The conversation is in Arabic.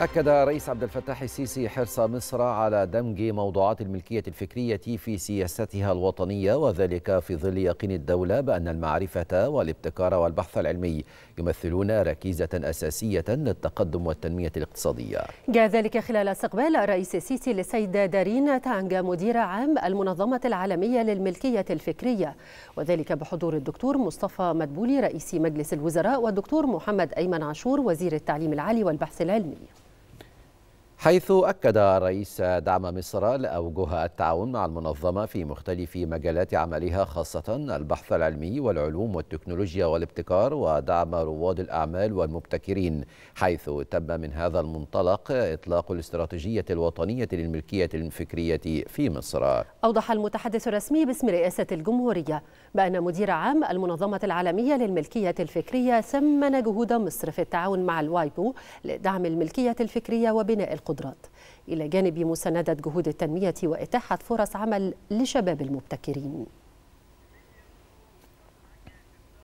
أكد رئيس عبد الفتاح السيسي حرص مصر على دمج موضوعات الملكية الفكرية في سياستها الوطنية وذلك في ظل يقين الدولة بأن المعرفة والابتكار والبحث العلمي يمثلون ركيزة أساسية للتقدم والتنمية الاقتصادية. جاء ذلك خلال استقبال الرئيس السيسي للسيدة دارين تانجا مدير عام المنظمة العالمية للملكية الفكرية وذلك بحضور الدكتور مصطفى مدبولي رئيس مجلس الوزراء والدكتور محمد أيمن عاشور وزير التعليم العالي والبحث العلمي. حيث أكد رئيس دعم مصر لأوجه التعاون مع المنظمة في مختلف مجالات عملها خاصة البحث العلمي والعلوم والتكنولوجيا والابتكار ودعم رواد الأعمال والمبتكرين حيث تم من هذا المنطلق إطلاق الاستراتيجية الوطنية للملكية الفكرية في مصر أوضح المتحدث الرسمي باسم رئاسة الجمهورية بأن مدير عام المنظمة العالمية للملكية الفكرية ثمن جهود مصر في التعاون مع الوايبو لدعم الملكية الفكرية وبناء القدرة القدرات إلى جانب مساندة جهود التنمية وإتاحة فرص عمل لشباب المبتكرين